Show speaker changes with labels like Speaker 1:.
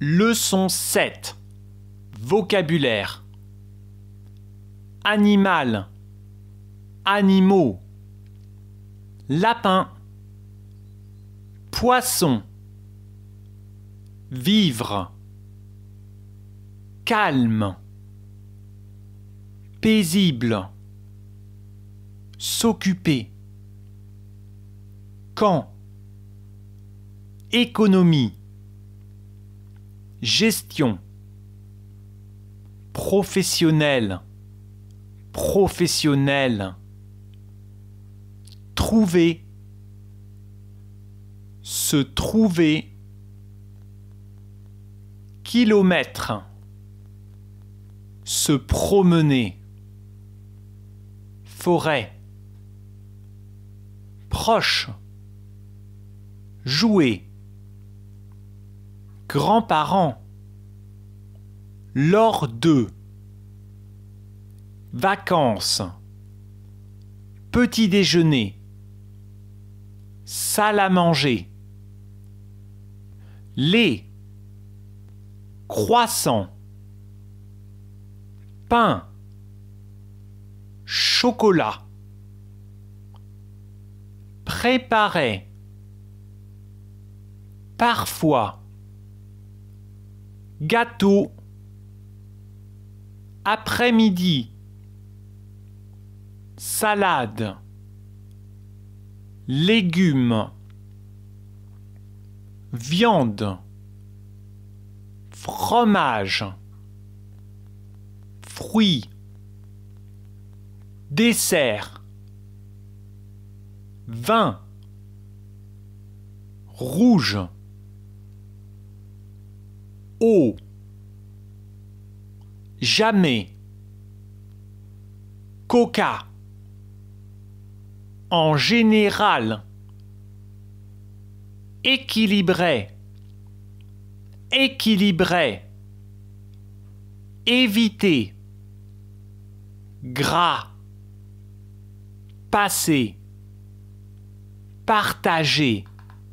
Speaker 1: Leçon 7 Vocabulaire Animal Animaux Lapin Poisson Vivre Calme Paisible S'occuper Quand Économie gestion, professionnel, professionnel, trouver, se trouver, kilomètre, se promener, forêt, proche, jouer grands-parents, lors de, vacances, petit déjeuner, salle à manger, lait, croissant, pain, chocolat, Préparer. parfois, Gâteau. Après-midi. Salade. Légumes. Viande. Fromage. Fruits. Dessert. Vin. Rouge. Jamais. Coca. En général. Équilibré. Équilibré. Éviter. Gras. Passer. Partager.